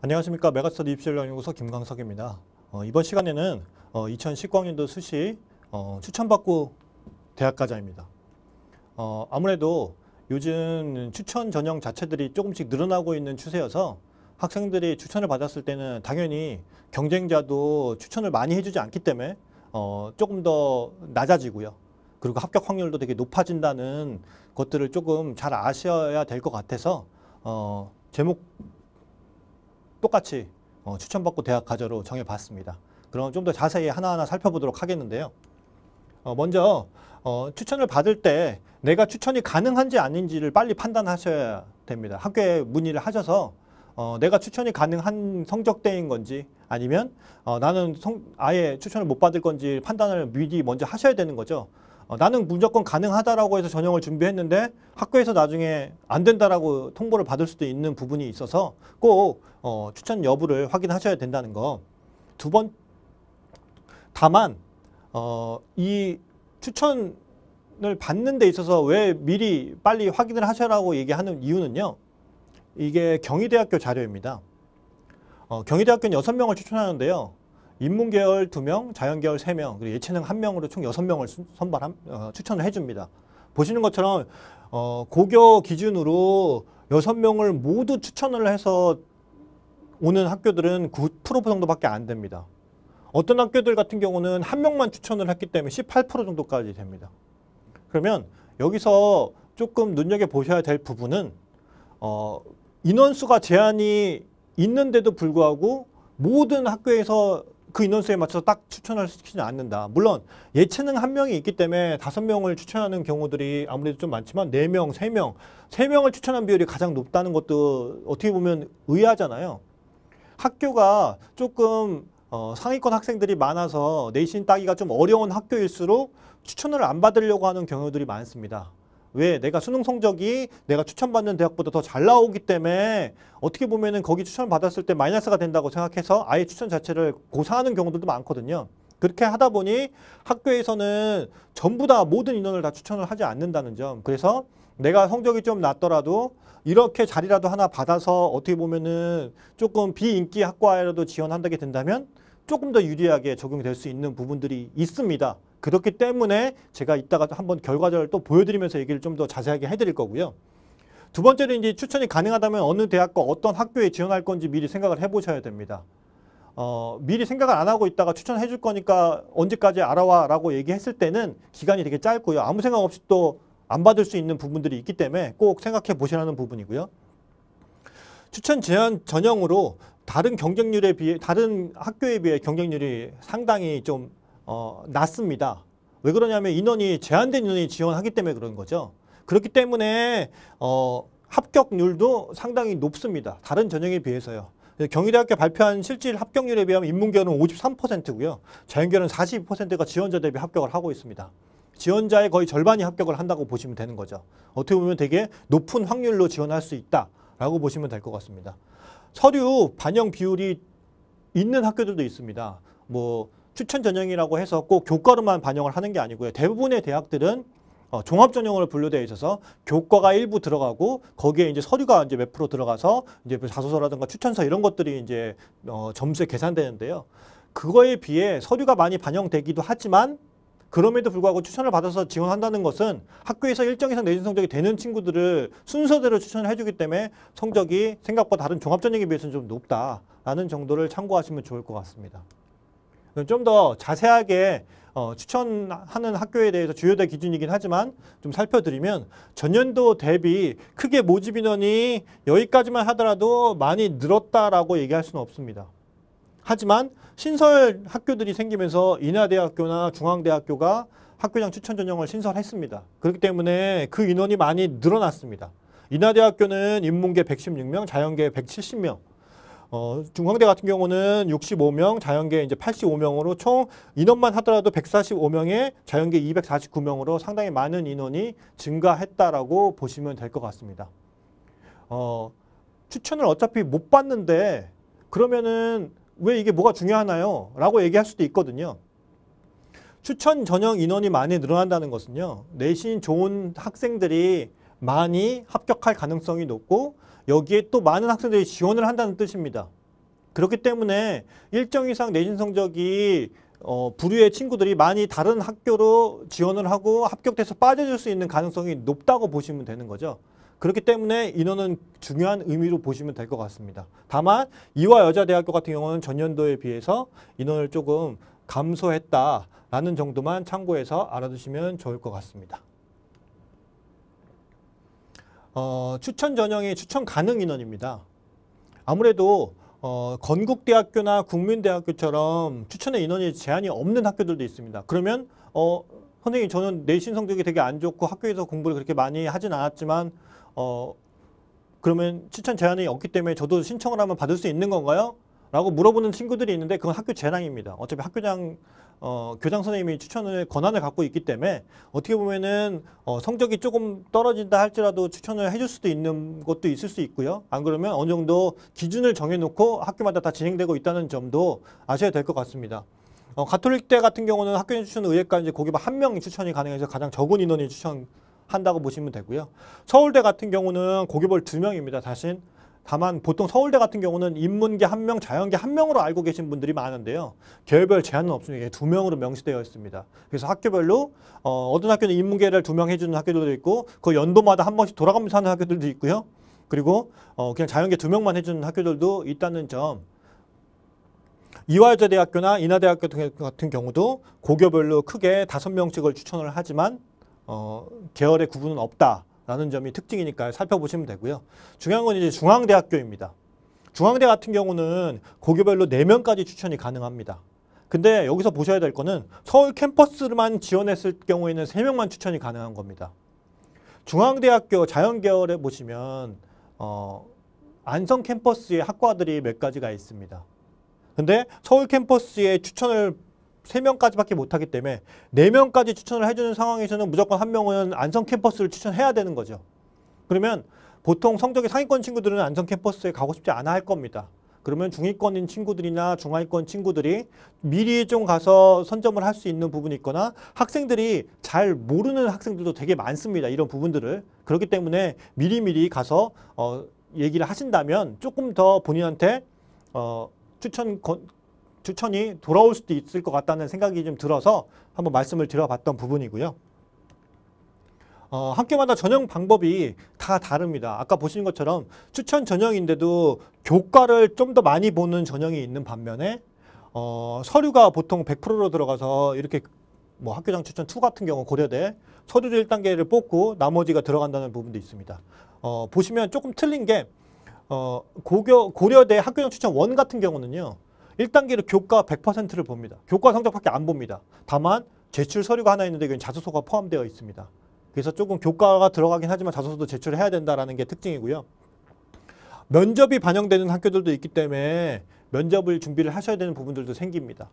안녕하십니까 메가스터디 입시전 연구소 김광석입니다 어, 이번 시간에는 어, 2019학년도 수시 어, 추천받고 대학 가자입니다. 어, 아무래도 요즘 추천 전형 자체들이 조금씩 늘어나고 있는 추세여서 학생들이 추천을 받았을 때는 당연히 경쟁자도 추천을 많이 해주지 않기 때문에 어, 조금 더 낮아지고요. 그리고 합격 확률도 되게 높아진다는 것들을 조금 잘 아셔야 될 것 같아서 어, 제목 똑같이 어, 추천받고 대학 과제로 정해봤습니다. 그럼 좀 더 자세히 하나하나 살펴보도록 하겠는데요. 어, 먼저 어, 추천을 받을 때 내가 추천이 가능한지 아닌지를 빨리 판단하셔야 됩니다. 학교에 문의를 하셔서 어, 내가 추천이 가능한 성적대인 건지 아니면 어, 나는 성, 아예 추천을 못 받을 건지 판단을 미리 먼저 하셔야 되는 거죠. 어, 나는 무조건 가능하다라고 해서 전형을 준비했는데 학교에서 나중에 안 된다라고 통보를 받을 수도 있는 부분이 있어서 꼭 어, 추천 여부를 확인하셔야 된다는 거. 두 번, 다만 어, 이 추천을 받는 데 있어서 왜 미리 빨리 확인을 하셔라고 얘기하는 이유는요. 이게 경희대학교 자료입니다. 어, 경희대학교는 여섯 명을 추천하는데요. 인문계열 두명 자연계열 세명 그리고 예체능 한명으로총 여섯 명을 선발함, 어, 추천을 해줍니다. 보시는 것처럼 어, 고교 기준으로 여 명을 모두 추천을 해서 오는 학교들은 9% 정도밖에 안 됩니다. 어떤 학교들 같은 경우는 한 명만 추천을 했기 때문에 18% 정도까지 됩니다. 그러면 여기서 조금 눈여겨보셔야 될 부분은 어, 인원수가 제한이 있는데도 불구하고 모든 학교에서 그 인원수에 맞춰서 딱 추천을 시키지 않는다. 물론 예체능 한 명이 있기 때문에 다섯 명을 추천하는 경우들이 아무래도 좀 많지만 네 명, 세 명, 세 명을 추천한 비율이 가장 높다는 것도 어떻게 보면 의아하잖아요. 학교가 조금 어, 상위권 학생들이 많아서 내신 따기가 좀 어려운 학교일수록 추천을 안 받으려고 하는 경우들이 많습니다. 왜? 내가 수능 성적이 내가 추천받는 대학보다 더 잘 나오기 때문에 어떻게 보면은 거기 추천받았을 때 마이너스가 된다고 생각해서 아예 추천 자체를 고사하는 경우들도 많거든요. 그렇게 하다 보니 학교에서는 전부 다 모든 인원을 다 추천을 하지 않는다는 점. 그래서 내가 성적이 좀 낮더라도 이렇게 자리라도 하나 받아서 어떻게 보면은 조금 비인기 학과에라도 지원한다게 된다면 조금 더 유리하게 적용될 수 있는 부분들이 있습니다. 그렇기 때문에 제가 이따가 한번 결과를 자또 보여드리면서 얘기를 좀 더 자세하게 해드릴 거고요. 두 번째로 이제 추천이 가능하다면 어느 대학과 어떤 학교에 지원할 건지 미리 생각을 해보셔야 됩니다. 어, 미리 생각을 안 하고 있다가 추천해 줄 거니까 언제까지 알아와 라고 얘기했을 때는 기간이 되게 짧고요. 아무 생각 없이 또 안 받을 수 있는 부분들이 있기 때문에 꼭 생각해 보시라는 부분이고요. 추천 제한 전형으로 다른 경쟁률에 비해 다른 학교에 비해 경쟁률이 상당히 좀 어, 낮습니다. 왜 그러냐면 인원이 제한된 인원이 지원하기 때문에 그런 거죠. 그렇기 때문에 어, 합격률도 상당히 높습니다. 다른 전형에 비해서요. 경희대학교 발표한 실질 합격률에 비하면 인문계는 53%고요. 자연계는 42%가 지원자 대비 합격을 하고 있습니다. 지원자의 거의 절반이 합격을 한다고 보시면 되는 거죠. 어떻게 보면 되게 높은 확률로 지원할 수 있다라고 보시면 될 것 같습니다. 서류 반영 비율이 있는 학교들도 있습니다. 뭐 추천 전형이라고 해서 꼭 교과로만 반영을 하는 게 아니고요. 대부분의 대학들은 어, 종합 전형으로 분류되어 있어서 교과가 일부 들어가고 거기에 이제 서류가 이제 몇 프로 들어가서 이제 뭐 자소서라든가 추천서 이런 것들이 이제 어, 점수에 계산되는데요. 그거에 비해 서류가 많이 반영되기도 하지만 그럼에도 불구하고 추천을 받아서 지원한다는 것은 학교에서 일정 이상 내신 성적이 되는 친구들을 순서대로 추천을 해주기 때문에 성적이 생각보다 다른 종합전형에 비해서는 좀 높다라는 정도를 참고하시면 좋을 것 같습니다. 음, 좀더 자세하게 어, 추천하는 학교에 대해서 주요된 기준이긴 하지만 좀 살펴드리면 전년도 대비 크게 모집 인원이 여기까지만 하더라도 많이 늘었다라고 얘기할 수는 없습니다. 하지만 신설 학교들이 생기면서 인하대학교나 중앙대학교가 학교장 추천 전형을 신설했습니다. 그렇기 때문에 그 인원이 많이 늘어났습니다. 인하대학교는 인문계 116명, 자연계 170명, 어, 중앙대 같은 경우는 65명, 자연계 이제 85명으로 총 인원만 하더라도 145명에 자연계 249명으로 상당히 많은 인원이 증가했다라고 보시면 될 것 같습니다. 어, 추천을 어차피 못 받는데 그러면은 왜 이게 뭐가 중요하나요? 라고 얘기할 수도 있거든요. 추천 전형 인원이 많이 늘어난다는 것은요. 내신 좋은 학생들이 많이 합격할 가능성이 높고 여기에 또 많은 학생들이 지원을 한다는 뜻입니다. 그렇기 때문에 일정 이상 내신 성적이 어, 불의의 친구들이 많이 다른 학교로 지원을 하고 합격돼서 빠져줄 수 있는 가능성이 높다고 보시면 되는 거죠. 그렇기 때문에 인원은 중요한 의미로 보시면 될 것 같습니다. 다만 이화 여자대학교 같은 경우는 전년도에 비해서 인원을 조금 감소했다라는 정도만 참고해서 알아두시면 좋을 것 같습니다. 어, 추천 전형의 추천 가능 인원입니다. 아무래도 어, 건국대학교나 국민대학교처럼 추천의 인원이 제한이 없는 학교들도 있습니다. 그러면 어, 선생님 저는 내신 성적이 되게 안 좋고 학교에서 공부를 그렇게 많이 하진 않았지만 어, 그러면 추천 제한이 없기 때문에 저도 신청을 하면 받을 수 있는 건가요? 라고 물어보는 친구들이 있는데 그건 학교 재량입니다. 어차피 학교장 어, 교장 선생님이 추천을 권한을 갖고 있기 때문에 어떻게 보면은 어, 성적이 조금 떨어진다 할지라도 추천을 해줄 수도 있는 것도 있을 수 있고요. 안 그러면 어느 정도 기준을 정해놓고 학교마다 다 진행되고 있다는 점도 아셔야 될 것 같습니다. 어, 가톨릭대 같은 경우는 학교인 추천 의회까지고 거기 한 명이 추천이 가능해서 가장 적은 인원이 추천한다고 보시면 되고요. 서울대 같은 경우는 고교벌두 명입니다. 다신 다만 보통 서울대 같은 경우는 인문계 한 명, 자연계 한 명으로 알고 계신 분들이 많은데요. 계별 제한은 없으니 두 명으로 명시되어 있습니다. 그래서 학교별로 어, 어떤 학교는 인문계를 두 명 해주는 학교들도 있고 그 연도마다 한 번씩 돌아가면서 하는 학교들도 있고요. 그리고 어, 그냥 자연계 두 명만 해주는 학교들도 있다는 점 이화여자대학교나 인하대학교 같은 경우도 고교별로 크게 다 명씩을 추천을 하지만 어, 계열의 구분은 없다. 라는 점이 특징이니까 살펴보시면 되고요. 중요한 건 이제 중앙대학교입니다. 중앙대 같은 경우는 고교별로 4명까지 추천이 가능합니다. 근데 여기서 보셔야 될 거는 서울 캠퍼스만 지원했을 경우에는 3명만 추천이 가능한 겁니다. 중앙대학교 자연계열에 보시면 어, 안성 캠퍼스의 학과들이 몇 가지가 있습니다. 근데 서울 캠퍼스에 추천을 세명까지밖에 못하기 때문에 네명까지 추천을 해주는 상황에서는 무조건 한 명은 안성 캠퍼스를 추천해야 되는 거죠. 그러면 보통 성적이 상위권 친구들은 안성 캠퍼스에 가고 싶지 않아 할 겁니다. 그러면 중위권인 친구들이나 중하위권 친구들이 미리 좀 가서 선점을 할 수 있는 부분이 있거나 학생들이 잘 모르는 학생들도 되게 많습니다. 이런 부분들을. 그렇기 때문에 미리미리 가서 어, 얘기를 하신다면 조금 더 본인한테 어, 추천 추천이 돌아올 수도 있을 것 같다는 생각이 좀 들어서 한번 말씀을 드려봤던 부분이고요. 어, 학교마다 전형 방법이 다 다릅니다. 아까 보신 것처럼 추천 전형인데도 교과를 좀 더 많이 보는 전형이 있는 반면에 어, 서류가 보통 100%로 들어가서 이렇게 뭐 학교장 추천 2 같은 경우 고려대 서류 1단계를 뽑고 나머지가 들어간다는 부분도 있습니다. 어, 보시면 조금 틀린 게 어, 고교, 고려대 학교장 추천 1 같은 경우는요. 1단계로 교과 100%를 봅니다. 교과 성적밖에 안 봅니다. 다만 제출 서류가 하나 있는데 그건 자소서가 포함되어 있습니다. 그래서 조금 교과가 들어가긴 하지만 자소서도 제출해야 된다는 게 특징이고요. 면접이 반영되는 학교들도 있기 때문에 면접을 준비를 하셔야 되는 부분들도 생깁니다.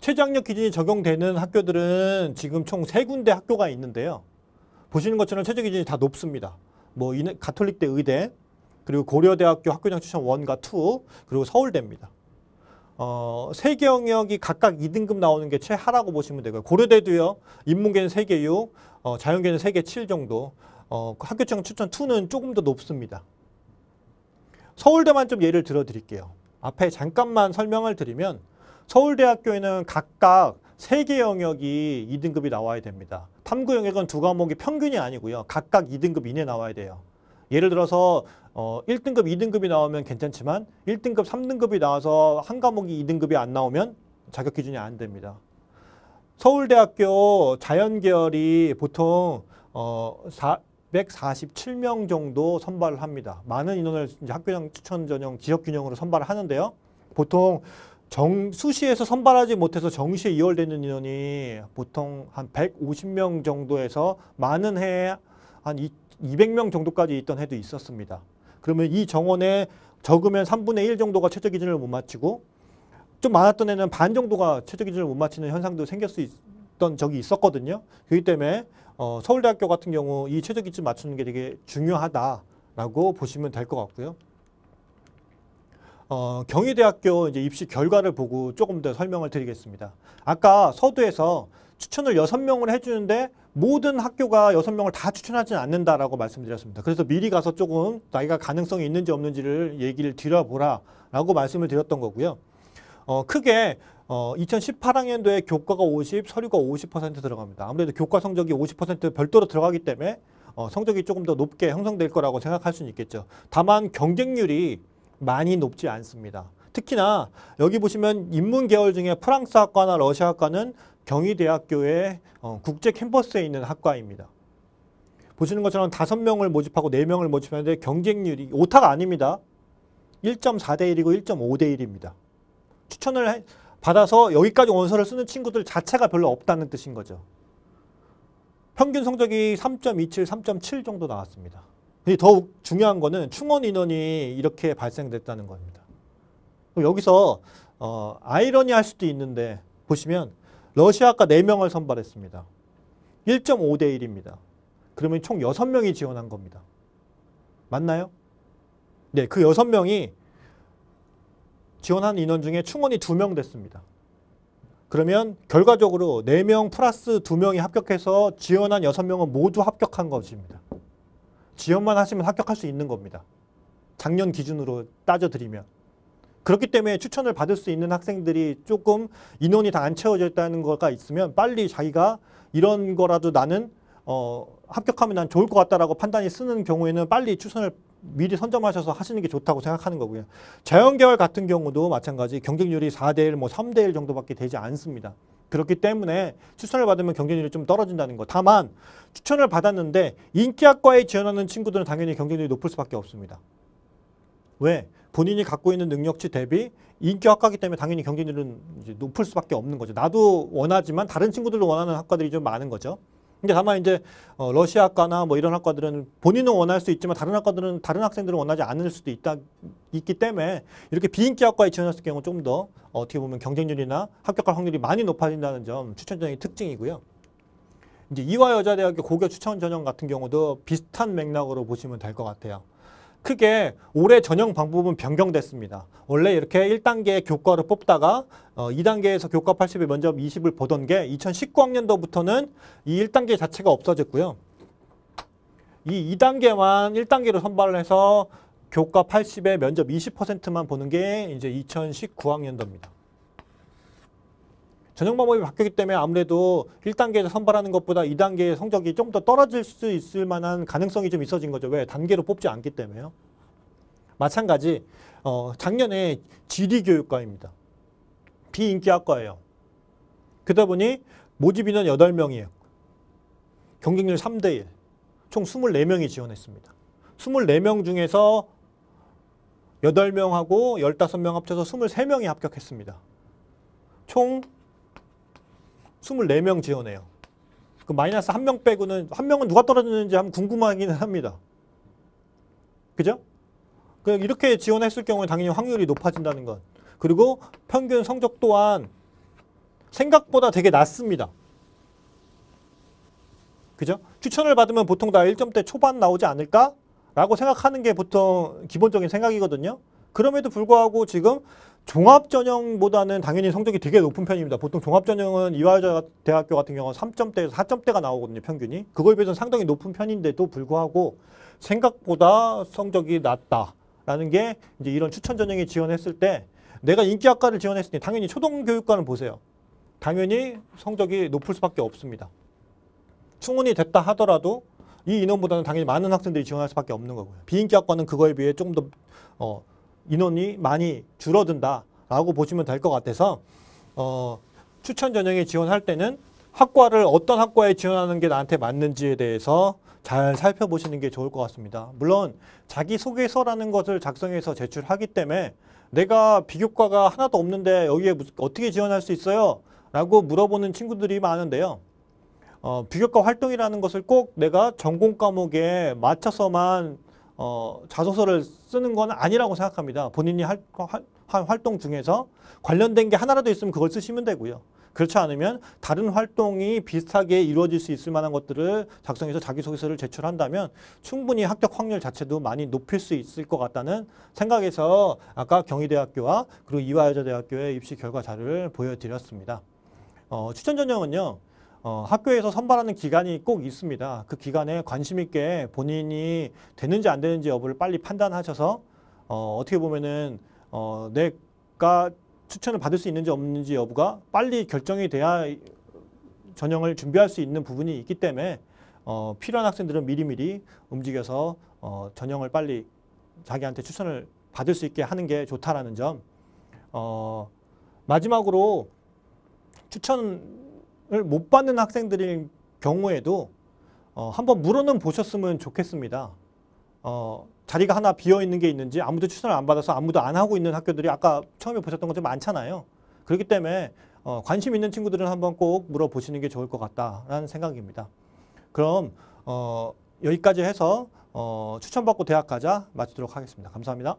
최저학력 기준이 적용되는 학교들은 지금 총3군데 학교가 있는데요. 보시는 것처럼 최저 기준이 다 높습니다. 뭐 가톨릭대 의대, 그리고 고려대학교 학교장 추천 원과투 그리고 서울대입니다. 어, 세 개영이 각각 2등급 나오는 게 최하라고 보시면 되고요. 고려대도요. 인문계는 세개 6, 어, 자연계는 세개 7 정도. 어, 그 학교장 추천 2는 조금 더 높습니다. 서울대만 좀 예를 들어 드릴게요. 앞에 잠깐만 설명을 드리면 서울대학교에는 각각 세 개 영역이 2등급이 나와야 됩니다. 탐구 영역은 두 과목이 평균이 아니고요. 각각 2등급 이내 나와야 돼요. 예를 들어서 어, 1등급, 2등급이 나오면 괜찮지만 1등급, 3등급이 나와서 한 과목이 2등급이 안 나오면 자격 기준이 안 됩니다. 서울대학교 자연계열이 보통 어, 447명 정도 선발을 합니다. 많은 인원을 학교장 추천 전형, 지역 균형으로 선발을 하는데요. 보통 정, 수시에서 선발하지 못해서 정시에 이월되는 인원이 보통 한 150명 정도에서 많은 해한 200명 정도까지 있던 해도 있었습니다. 그러면 이 정원에 적으면 3분의 1 정도가 최저 기준을 못 맞추고 좀 많았던 애는 반 정도가 최저 기준을 못 맞추는 현상도 생길 수 있던 적이 있었거든요. 그렇기 때문에 어, 서울대학교 같은 경우 이 최저 기준 맞추는 게 되게 중요하다라고 보시면 될 것 같고요. 어, 경희대학교 이제 입시 결과를 보고 조금 더 설명을 드리겠습니다. 아까 서두에서 추천을 6 명을 해주는데 모든 학교가 여섯 명을 다 추천하지는 않는다라고 말씀드렸습니다. 그래서 미리 가서 조금 나이가 가능성이 있는지 없는지를 얘기를 드려보라라고 말씀을 드렸던 거고요. 어, 크게 어, 2018학년도에 교과가 50, 서류가 50% 들어갑니다. 아무래도 교과 성적이 50% 별도로 들어가기 때문에 어, 성적이 조금 더 높게 형성될 거라고 생각할 수는 있겠죠. 다만 경쟁률이 많이 높지 않습니다. 특히나 여기 보시면 인문계열 중에 프랑스학과나 러시아학과는 경희대학교의 어, 국제 캠퍼스에 있는 학과입니다. 보시는 것처럼 다섯 명을 모집하고 네명을 모집하는데 경쟁률이 오타가 아닙니다. 1.4대 1이고 1.5대 1입니다. 추천을 받아서 여기까지 원서를 쓰는 친구들 자체가 별로 없다는 뜻인 거죠. 평균 성적이 3.27, 3.7 정도 나왔습니다. 근데 더욱 중요한 거는 충원 인원이 이렇게 발생됐다는 겁니다. 여기서 어, 아이러니할 수도 있는데 보시면 러시아가 4명을 선발했습니다. 1.5대 1입니다. 그러면 총 6명이 지원한 겁니다. 맞나요? 네, 그 6명이 지원한 인원 중에 충원이 2명 됐습니다. 그러면 결과적으로 4명 플러스 2명이 합격해서 지원한 6명은 모두 합격한 것입니다. 지원만 하시면 합격할 수 있는 겁니다. 작년 기준으로 따져드리면. 그렇기 때문에 추천을 받을 수 있는 학생들이 조금 인원이 다 안 채워져 있다는 거가 있으면 빨리 자기가 이런 거라도 나는 어, 합격하면 난 좋을 것 같다라고 판단이 쓰는 경우에는 빨리 추천을 미리 선점하셔서 하시는 게 좋다고 생각하는 거고요. 자연계열 같은 경우도 마찬가지 경쟁률이 4대1, 뭐 3대1 정도밖에 되지 않습니다. 그렇기 때문에 추천을 받으면 경쟁률이 좀 떨어진다는 거. 다만 추천을 받았는데 인기학과에 지원하는 친구들은 당연히 경쟁률이 높을 수밖에 없습니다. 왜? 본인이 갖고 있는 능력치 대비 인기 학과기 때문에 당연히 경쟁률은 이제 높을 수밖에 없는 거죠. 나도 원하지만 다른 친구들도 원하는 학과들이 좀 많은 거죠. 근데 다만 이제 어, 러시아 학과나 뭐 이런 학과들은 본인은 원할 수 있지만 다른 학과들은 다른 학생들은 원하지 않을 수도 있다 있기 때문에 이렇게 비인기 학과에 지원했을 경우 좀 더 어, 어떻게 보면 경쟁률이나 합격할 확률이 많이 높아진다는 점 추천전형의 특징이고요. 이제 이화여자대학교 고교 추천 전형 같은 경우도 비슷한 맥락으로 보시면 될 것 같아요. 크게 올해 전형 방법은 변경됐습니다. 원래 이렇게 1단계 교과를 뽑다가 2단계에서 어, 교과 80에 면접 20을 보던 게 2019학년도부터는 이 1단계 자체가 없어졌고요. 이 2단계만 1단계로 선발을 해서 교과 80에 면접 20%만 보는 게 이제 2019학년도입니다. 전형 방법이 바뀌었기 때문에 아무래도 1단계에서 선발하는 것보다 2단계의 성적이 좀 더 떨어질 수 있을 만한 가능성이 좀 있어진 거죠. 왜? 단계로 뽑지 않기 때문에요. 마찬가지 어, 작년에 지리교육과입니다. 비인기학과예요. 그러다 보니 모집 인원 8명이에요. 경쟁률 3대1. 총 24명이 지원했습니다. 24명 중에서 8명하고 15명 합쳐서 23명이 합격했습니다. 총 24명 지원해요. 그 마이너스 한명 빼고는 한 명은 누가 떨어졌는지 한번 궁금하기는 합니다. 그죠? 그냥 이렇게 지원했을 경우에 당연히 확률이 높아진다는 것. 그리고 평균 성적 또한 생각보다 되게 낮습니다. 그죠? 추천을 받으면 보통 다 1점대 초반 나오지 않을까? 라고 생각하는 게 보통 기본적인 생각이거든요. 그럼에도 불구하고 지금 종합 전형보다는 당연히 성적이 되게 높은 편입니다. 보통 종합 전형은 이화여자대학교 같은 경우는 3점대에서 4점대가 나오거든요, 평균이. 그거에 비해서는 상당히 높은 편인데도 불구하고 생각보다 성적이 낮다라는 게 이제 이런 추천 전형에 지원했을 때 내가 인기학과를 지원했으니 당연히 초등교육과는 보세요. 당연히 성적이 높을 수밖에 없습니다. 충분히 됐다 하더라도 이 인원보다는 당연히 많은 학생들이 지원할 수밖에 없는 거고요. 비인기학과는 그거에 비해 조금 더 어, 인원이 많이 줄어든다라고 보시면 될 것 같아서 어, 추천 전형에 지원할 때는 학과를 어떤 학과에 지원하는 게 나한테 맞는지에 대해서 잘 살펴보시는 게 좋을 것 같습니다. 물론 자기소개서라는 것을 작성해서 제출하기 때문에 내가 비교과가 하나도 없는데 여기에 어떻게 지원할 수 있어요? 라고 물어보는 친구들이 많은데요. 어, 비교과 활동이라는 것을 꼭 내가 전공 과목에 맞춰서만 어, 자소서를 쓰는 건 아니라고 생각합니다. 본인이 할, 한 활동 중에서 관련된 게 하나라도 있으면 그걸 쓰시면 되고요. 그렇지 않으면 다른 활동이 비슷하게 이루어질 수 있을 만한 것들을 작성해서 자기소개서를 제출한다면 충분히 합격 확률 자체도 많이 높일 수 있을 것 같다는 생각에서 아까 경희대학교와 그리고 이화여자대학교의 입시 결과 자료를 보여드렸습니다. 어, 추천 전형은요. 어, 학교에서 선발하는 기간이 꼭 있습니다. 그 기간에 관심 있게 본인이 되는지 안 되는지 여부를 빨리 판단하셔서 어, 어떻게 보면은 어, 내가 추천을 받을 수 있는지 없는지 여부가 빨리 결정이 돼야 전형을 준비할 수 있는 부분이 있기 때문에 어, 필요한 학생들은 미리미리 움직여서 어, 전형을 빨리 자기한테 추천을 받을 수 있게 하는 게 좋다라는 점. 어, 마지막으로 추천 못 받는 학생들일 경우에도 어, 한번 물어는 보셨으면 좋겠습니다. 어, 자리가 하나 비어 있는 게 있는지 아무도 추천을 안 받아서 아무도 안 하고 있는 학교들이 아까 처음에 보셨던 것처 많잖아요. 그렇기 때문에 어, 관심 있는 친구들은 한번 꼭 물어보시는 게 좋을 것 같다라는 생각입니다. 그럼 어, 여기까지 해서 어, 추천받고 대학 가자 마치도록 하겠습니다. 감사합니다.